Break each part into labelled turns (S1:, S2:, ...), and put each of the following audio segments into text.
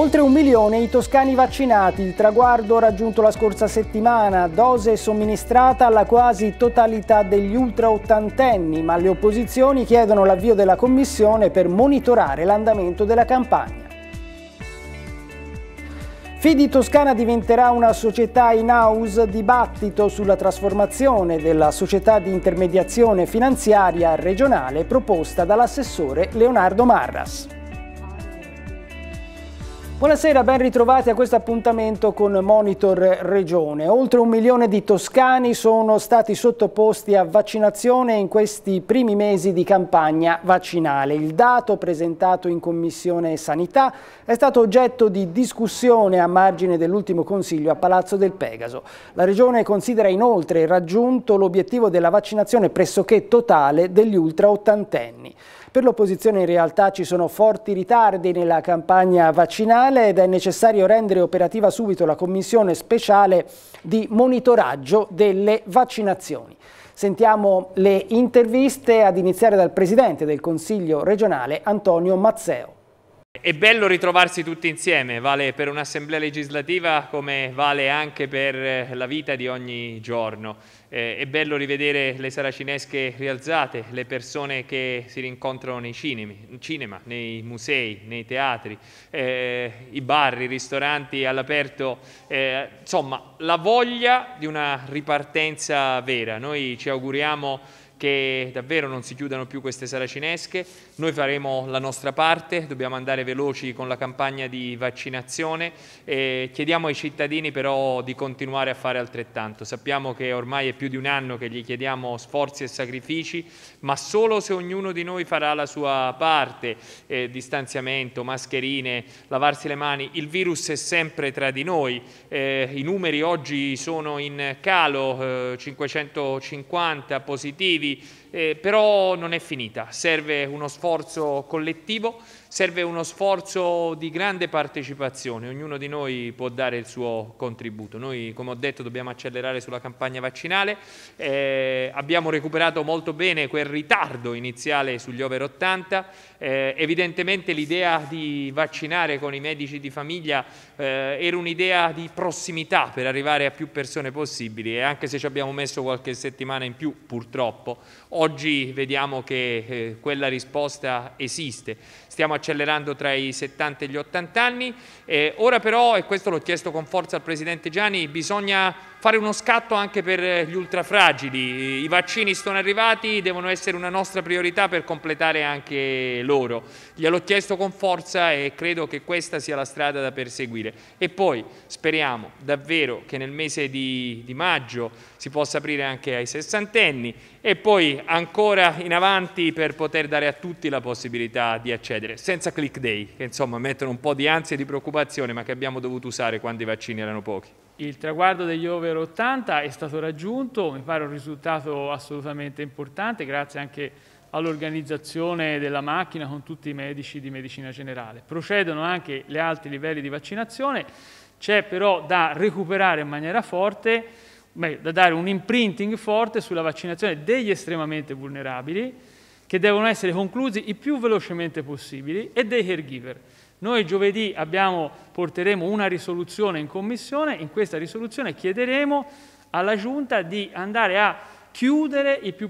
S1: Oltre un milione i toscani vaccinati, il traguardo raggiunto la scorsa settimana, dose somministrata alla quasi totalità degli ultra ottantenni, ma le opposizioni chiedono l'avvio della commissione per monitorare l'andamento della campagna. Fidi Toscana diventerà una società in house, dibattito sulla trasformazione della società di intermediazione finanziaria regionale proposta dall'assessore Leonardo Marras. Buonasera, ben ritrovati a questo appuntamento con Monitor Regione. Oltre un milione di toscani sono stati sottoposti a vaccinazione in questi primi mesi di campagna vaccinale. Il dato presentato in Commissione Sanità è stato oggetto di discussione a margine dell'ultimo Consiglio a Palazzo del Pegaso. La Regione considera inoltre raggiunto l'obiettivo della vaccinazione pressoché totale degli ultra ottantenni. Per l'opposizione in realtà ci sono forti ritardi nella campagna vaccinale ed è necessario rendere operativa subito la commissione speciale di monitoraggio delle vaccinazioni. Sentiamo le interviste ad iniziare dal Presidente del Consiglio regionale Antonio Mazzeo.
S2: È bello ritrovarsi tutti insieme, vale per un'assemblea legislativa come vale anche per eh, la vita di ogni giorno. Eh, è bello rivedere le saracinesche rialzate, le persone che si rincontrano nei cinema, nei musei, nei teatri, eh, i bar, i ristoranti all'aperto, eh, insomma la voglia di una ripartenza vera. Noi ci auguriamo che davvero non si chiudano più queste saracinesche. Noi faremo la nostra parte, dobbiamo andare veloci con la campagna di vaccinazione e chiediamo ai cittadini però di continuare a fare altrettanto. Sappiamo che ormai è più di un anno che gli chiediamo sforzi e sacrifici, ma solo se ognuno di noi farà la sua parte, eh, distanziamento, mascherine, lavarsi le mani, il virus è sempre tra di noi, eh, i numeri oggi sono in calo, eh, 550 positivi, be Eh, però non è finita, serve uno sforzo collettivo, serve uno sforzo di grande partecipazione, ognuno di noi può dare il suo contributo. Noi, come ho detto, dobbiamo accelerare sulla campagna vaccinale, eh, abbiamo recuperato molto bene quel ritardo iniziale sugli over 80, eh, evidentemente l'idea di vaccinare con i medici di famiglia eh, era un'idea di prossimità per arrivare a più persone possibili e anche se ci abbiamo messo qualche settimana in più, purtroppo, oggi vediamo che eh, quella risposta esiste. Stiamo accelerando tra i 70 e gli 80 anni. Eh, ora però, e questo l'ho chiesto con forza al Presidente Gianni, bisogna fare uno scatto anche per eh, gli ultrafragili. I vaccini sono arrivati, devono essere una nostra priorità per completare anche loro. Gliel'ho chiesto con forza e credo che questa sia la strada da perseguire. E poi speriamo davvero che nel mese di, di maggio si possa aprire anche ai sessantenni e poi ancora in avanti per poter dare a tutti la possibilità di accedere, senza click day, che insomma mettono un po' di ansia e di preoccupazione, ma che abbiamo dovuto usare quando i vaccini erano pochi.
S3: Il traguardo degli over 80 è stato raggiunto, mi pare un risultato assolutamente importante, grazie anche all'organizzazione della macchina con tutti i medici di medicina generale. Procedono anche gli altri livelli di vaccinazione, c'è però da recuperare in maniera forte, beh, da dare un imprinting forte sulla vaccinazione degli estremamente vulnerabili, che devono essere conclusi il più velocemente possibile, e dei caregiver. Noi giovedì abbiamo, porteremo una risoluzione in commissione, in questa risoluzione chiederemo alla Giunta di andare a chiudere il più,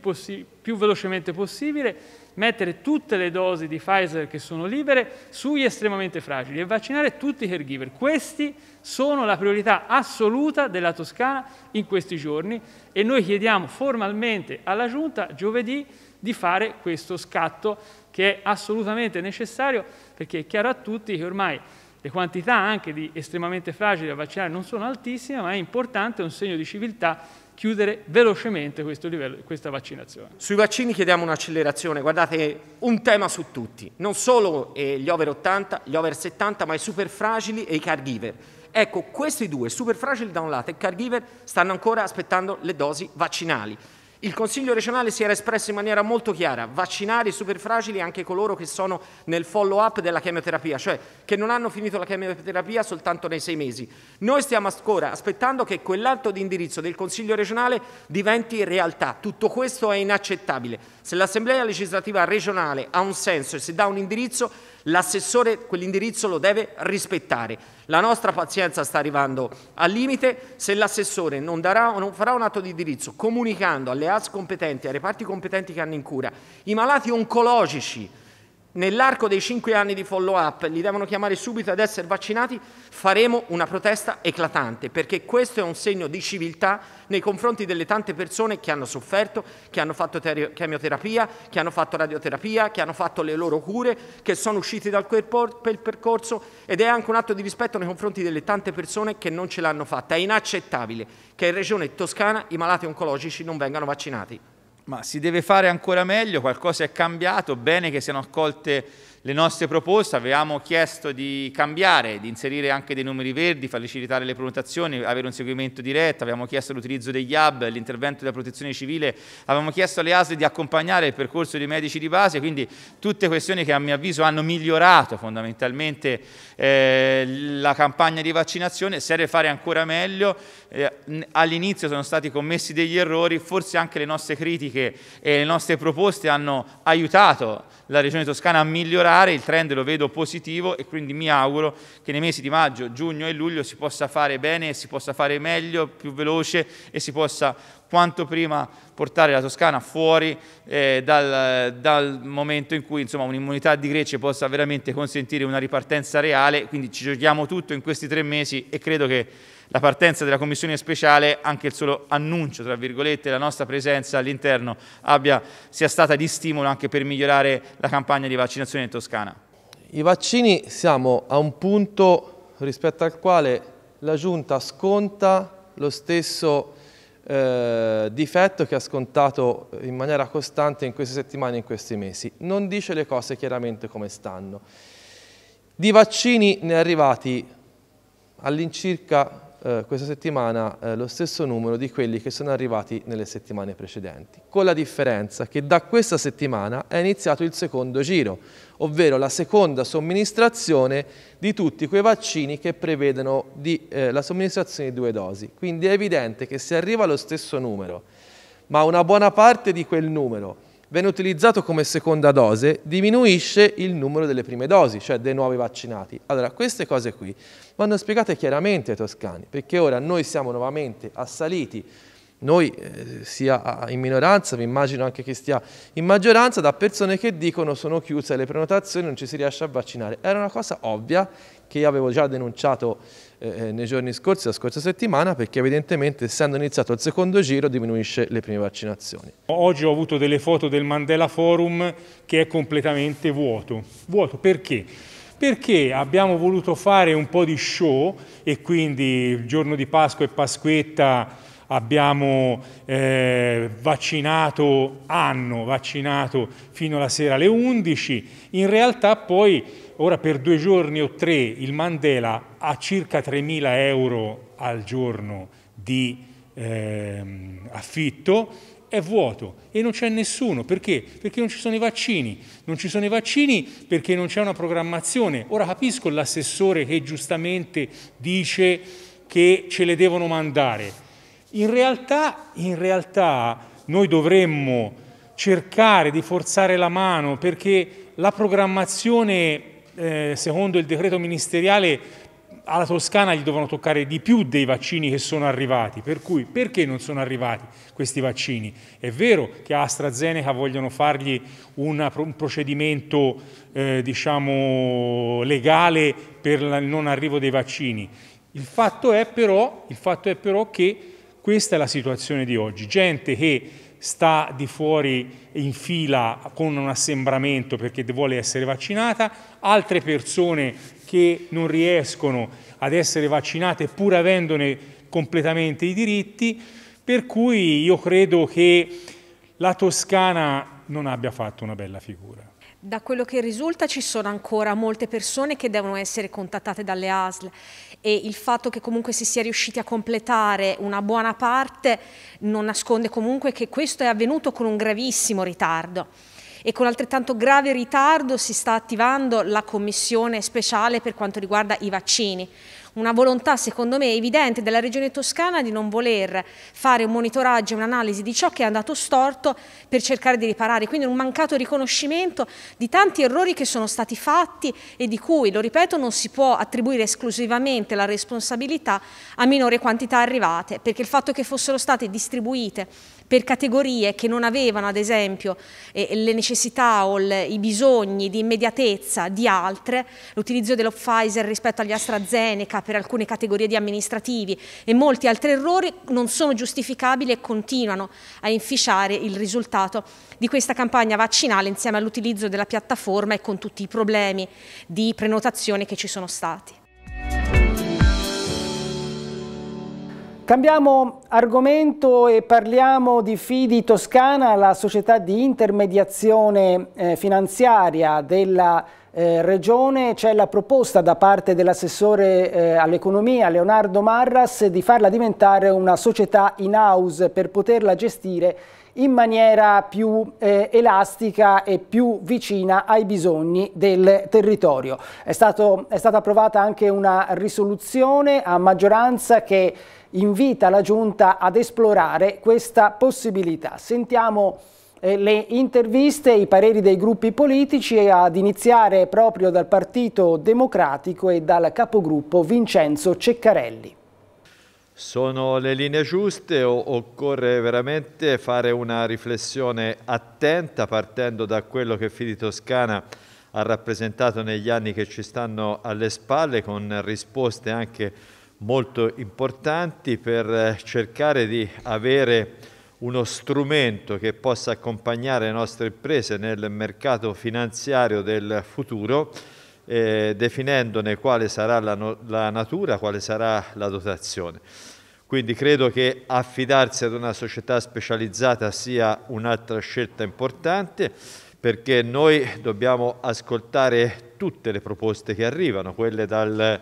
S3: più velocemente possibile, mettere tutte le dosi di Pfizer che sono libere sugli estremamente fragili e vaccinare tutti i caregiver. Questi sono la priorità assoluta della Toscana in questi giorni e noi chiediamo formalmente alla Giunta giovedì di fare questo scatto che è assolutamente necessario perché è chiaro a tutti che ormai le quantità anche di estremamente fragili da vaccinare non sono altissime, ma è importante, è un segno di civiltà chiudere velocemente questo livello, questa vaccinazione. Sui
S4: vaccini chiediamo un'accelerazione, guardate un tema su tutti,
S3: non solo eh, gli over
S4: 80, gli over 70, ma i super fragili e i caregiver. Ecco, questi due, super fragili da un lato e caregiver, stanno ancora aspettando le dosi vaccinali. Il Consiglio regionale si era espresso in maniera molto chiara, vaccinare i superfragili anche coloro che sono nel follow-up della chemioterapia, cioè che non hanno finito la chemioterapia soltanto nei sei mesi. Noi stiamo ancora aspettando che quell'atto di indirizzo del Consiglio regionale diventi realtà. Tutto questo è inaccettabile. Se l'Assemblea legislativa regionale ha un senso e se dà un indirizzo, l'assessore quell'indirizzo lo deve rispettare. La nostra pazienza sta arrivando al limite. Se l'assessore non, darà, non farà un atto di indirizzo comunicando alle AS competenti, ai reparti competenti che hanno in cura, i malati oncologici Nell'arco dei cinque anni di follow-up li devono chiamare subito ad essere vaccinati, faremo una protesta eclatante, perché questo è un segno di civiltà nei confronti delle tante persone che hanno sofferto, che hanno fatto chemioterapia, che hanno fatto radioterapia, che hanno fatto le loro cure, che sono usciti dal percorso ed è anche un atto di rispetto nei confronti delle tante persone che non ce l'hanno fatta. È
S5: inaccettabile che in Regione Toscana i malati oncologici non vengano vaccinati ma si deve fare ancora meglio, qualcosa è cambiato, bene che siano accolte le nostre proposte, avevamo chiesto di cambiare, di inserire anche dei numeri verdi, facilitare le prenotazioni, avere un seguimento diretto, avevamo chiesto l'utilizzo degli hub, l'intervento della protezione civile, avevamo chiesto alle ASL di accompagnare il percorso dei medici di base, quindi tutte questioni che a mio avviso hanno migliorato fondamentalmente eh, la campagna di vaccinazione, serve fare ancora meglio, eh, all'inizio sono stati commessi degli errori, forse anche le nostre critiche e le nostre proposte hanno aiutato la Regione Toscana a migliorare migliorare, il trend lo vedo positivo e quindi mi auguro che nei mesi di maggio, giugno e luglio si possa fare bene, si possa fare meglio, più veloce e si possa quanto prima portare la Toscana fuori eh, dal, dal, momento in cui un'immunità di Grecia possa veramente consentire una ripartenza reale, quindi ci giochiamo tutto in questi tre mesi e credo che la partenza della Commissione speciale, anche il solo annuncio, tra virgolette, la nostra presenza all'interno abbia, sia stata di stimolo anche per migliorare la campagna di vaccinazione in Toscana.
S6: I vaccini siamo a un punto rispetto al quale la Giunta sconta lo stesso eh, difetto che ha scontato in maniera costante in queste settimane e in questi mesi. Non dice le cose chiaramente come stanno. Di vaccini ne è arrivati all'incirca eh, questa settimana eh, lo stesso numero di quelli che sono arrivati nelle settimane precedenti, con la differenza che da questa settimana è iniziato il secondo giro, ovvero la seconda somministrazione di tutti quei vaccini che prevedono di, eh, la somministrazione di due dosi. Quindi è evidente che se arriva lo stesso numero, ma una buona parte di quel numero viene utilizzato come seconda dose, diminuisce il numero delle prime dosi, cioè dei nuovi vaccinati. Allora, queste cose qui vanno spiegate chiaramente ai toscani, perché ora noi siamo nuovamente assaliti noi eh, sia in minoranza, mi immagino anche che stia in maggioranza, da persone che dicono sono chiuse le prenotazioni, non ci si riesce a vaccinare. Era una cosa ovvia che io avevo già denunciato eh, eh, nei giorni scorsi, la scorsa settimana, perché evidentemente essendo iniziato il secondo giro diminuisce le prime vaccinazioni. Oggi ho avuto
S7: delle foto del Mandela Forum che è completamente vuoto. Vuoto perché? perché abbiamo voluto fare un po' di show e quindi il giorno di Pasqua e Pasquetta abbiamo eh, vaccinato, hanno vaccinato fino alla sera alle 11, in realtà poi ora per due giorni o tre il Mandela ha circa 3.000 euro al giorno di eh, affitto, è vuoto e non c'è nessuno. Perché? Perché non ci sono i vaccini. Non ci sono i vaccini perché non c'è una programmazione. Ora capisco l'assessore che giustamente dice che ce le devono mandare. In realtà, in realtà noi dovremmo cercare di forzare la mano perché la programmazione, eh, secondo il decreto ministeriale, alla Toscana gli devono toccare di più dei vaccini che sono arrivati, per cui perché non sono arrivati questi vaccini? È vero che a AstraZeneca vogliono fargli un procedimento eh, diciamo, legale per il non arrivo dei vaccini, il fatto è però, fatto è però che questa è la situazione di oggi. Gente che sta di fuori in fila con un assembramento perché vuole essere vaccinata, altre persone che non riescono ad essere vaccinate pur avendone completamente i diritti, per cui io credo che la Toscana non abbia fatto una bella figura.
S8: Da quello che risulta ci sono ancora molte persone che devono essere contattate dalle ASL e il fatto che comunque si sia riusciti a completare una buona parte non nasconde comunque che questo è avvenuto con un gravissimo ritardo e con altrettanto grave ritardo si sta attivando la commissione speciale per quanto riguarda i vaccini. Una volontà secondo me evidente della regione toscana di non voler fare un monitoraggio un'analisi di ciò che è andato storto per cercare di riparare, quindi un mancato riconoscimento di tanti errori che sono stati fatti e di cui, lo ripeto, non si può attribuire esclusivamente la responsabilità a minore quantità arrivate, perché il fatto che fossero state distribuite per categorie che non avevano ad esempio eh, le necessità o le, i bisogni di immediatezza di altre, l'utilizzo dello Pfizer rispetto agli AstraZeneca per alcune categorie di amministrativi e molti altri errori non sono giustificabili e continuano a inficiare il risultato di questa campagna vaccinale insieme all'utilizzo della piattaforma e con tutti i problemi di prenotazione che ci sono stati.
S1: Cambiamo argomento e parliamo di Fidi Toscana, la società di intermediazione eh, finanziaria della eh, regione. C'è la proposta da parte dell'assessore eh, all'economia Leonardo Marras di farla diventare una società in house per poterla gestire in maniera più eh, elastica e più vicina ai bisogni del territorio. È, stato, è stata approvata anche una risoluzione a maggioranza che invita la Giunta ad esplorare questa possibilità. Sentiamo eh, le interviste, i pareri dei gruppi politici ad iniziare proprio dal Partito Democratico e dal capogruppo Vincenzo Ceccarelli.
S9: Sono le linee giuste, occorre veramente fare una riflessione attenta partendo da quello che Fidi Toscana ha rappresentato negli anni che ci stanno alle spalle con risposte anche molto importanti per eh, cercare di avere uno strumento che possa accompagnare le nostre imprese nel mercato finanziario del futuro, eh, definendone quale sarà la, no la natura, quale sarà la dotazione. Quindi credo che affidarsi ad una società specializzata sia un'altra scelta importante perché noi dobbiamo ascoltare tutte le proposte che arrivano, quelle dal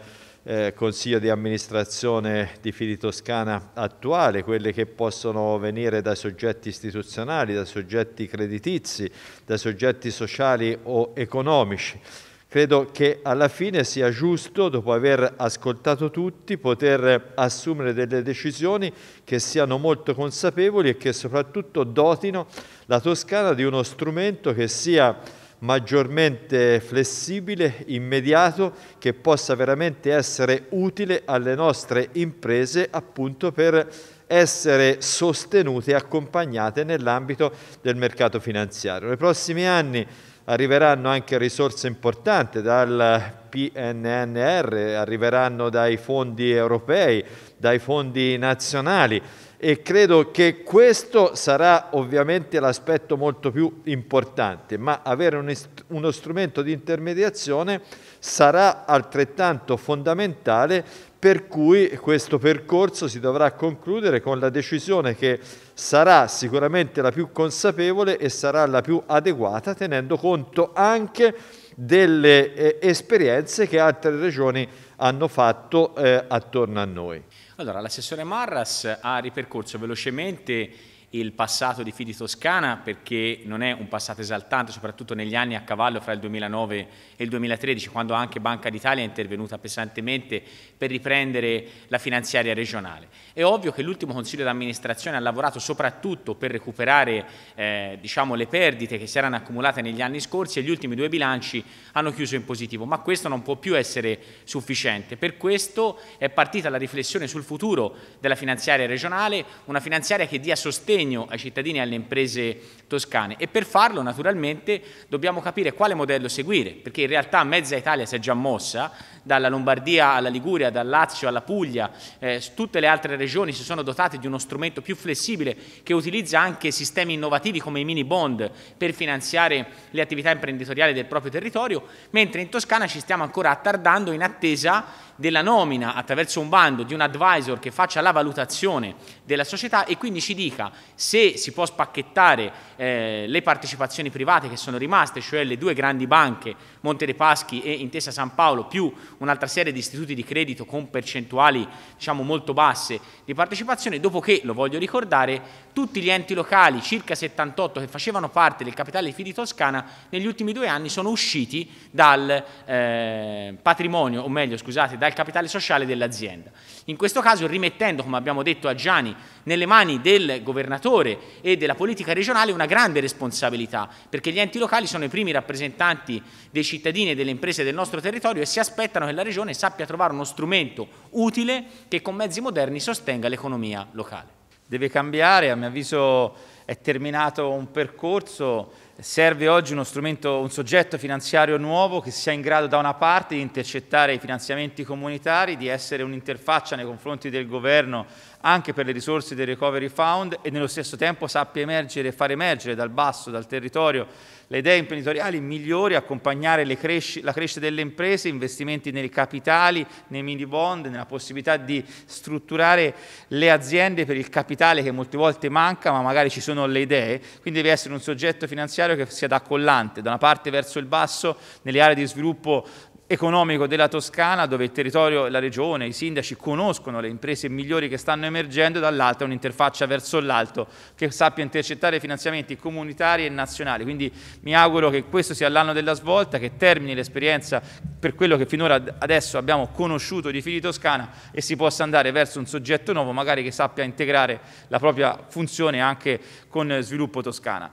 S9: eh, consiglio di amministrazione di Fili Toscana attuale, quelle che possono venire da soggetti istituzionali, da soggetti creditizi, da soggetti sociali o economici. Credo che alla fine sia giusto, dopo aver ascoltato tutti, poter assumere delle decisioni che siano molto consapevoli e che soprattutto dotino la Toscana di uno strumento che sia maggiormente flessibile, immediato, che possa veramente essere utile alle nostre imprese appunto per essere sostenute e accompagnate nell'ambito del mercato finanziario. Nei prossimi anni arriveranno anche risorse importanti dal PNNR, arriveranno dai fondi europei, dai fondi nazionali e credo che questo sarà ovviamente l'aspetto molto più importante, ma avere un uno strumento di intermediazione sarà altrettanto fondamentale per cui questo percorso si dovrà concludere con la decisione che sarà sicuramente la più consapevole e sarà la più adeguata tenendo conto anche delle eh, esperienze che altre regioni hanno fatto eh, attorno a noi. Allora, l'assessore
S10: Marras ha ripercorso velocemente il passato di Fidi Toscana perché non è un passato esaltante, soprattutto negli anni a cavallo fra il 2009 e il 2013, quando anche Banca d'Italia è intervenuta pesantemente per riprendere la finanziaria regionale. È ovvio che l'ultimo Consiglio d'amministrazione ha lavorato soprattutto per recuperare eh, diciamo, le perdite che si erano accumulate negli anni scorsi e gli ultimi due bilanci hanno chiuso in positivo, ma questo non può più essere sufficiente. Per questo è partita la riflessione sul futuro della finanziaria regionale, una finanziaria che dia sostegno sostegno ai cittadini e alle imprese toscane e per farlo naturalmente dobbiamo capire quale modello seguire, perché in realtà mezza Italia si è già mossa, dalla Lombardia alla Liguria, dal Lazio alla Puglia, eh, tutte le altre regioni si sono dotate di uno strumento più flessibile che utilizza anche sistemi innovativi come i mini bond per finanziare le attività imprenditoriali del proprio territorio, mentre in Toscana ci stiamo ancora attardando in attesa della nomina attraverso un bando di un advisor che faccia la valutazione della società e quindi ci dica se si può spacchettare eh, le partecipazioni private che sono rimaste, cioè le due grandi banche, Monte dei Paschi e Intesa San Paolo, più un'altra serie di istituti di credito con percentuali diciamo, molto basse di partecipazione, dopo che, lo voglio ricordare, tutti gli enti locali, circa 78, che facevano parte del capitale Fidi Toscana, negli ultimi due anni sono usciti dal eh, patrimonio, o meglio, scusate, dai dal capitale sociale dell'azienda. In questo caso rimettendo, come abbiamo detto a Gianni, nelle mani del governatore e della politica regionale una grande responsabilità, perché gli enti locali sono i primi rappresentanti dei cittadini e delle imprese del nostro territorio e si aspettano che la regione sappia trovare uno strumento utile che con mezzi moderni sostenga
S5: l'economia locale. Deve cambiare, a mio avviso è terminato un percorso Serve oggi uno strumento, un soggetto finanziario nuovo che sia in grado da una parte di intercettare i finanziamenti comunitari, di essere un'interfaccia nei confronti del governo anche per le risorse del Recovery Fund e nello stesso tempo sappia emergere e far emergere dal basso, dal territorio, le idee imprenditoriali migliori, accompagnare cresci- la crescita delle imprese, investimenti nei capitali, nei mini bond, nella possibilità di strutturare le aziende per il capitale che molte volte manca, ma magari ci sono le idee, quindi deve essere un soggetto finanziario necessario che sia da collante, da una parte verso il basso, nelle aree di sviluppo economico della Toscana, dove il territorio, la regione, i sindaci conoscono le imprese migliori che stanno emergendo, dall'altra un'interfaccia verso l'alto che sappia intercettare finanziamenti comunitari e nazionali. Quindi mi auguro che questo sia l'anno della svolta, che termini l'esperienza per quello che finora adesso abbiamo conosciuto di Fili Toscana e si possa andare verso un soggetto nuovo, magari che sappia integrare la propria funzione anche con sviluppo Toscana.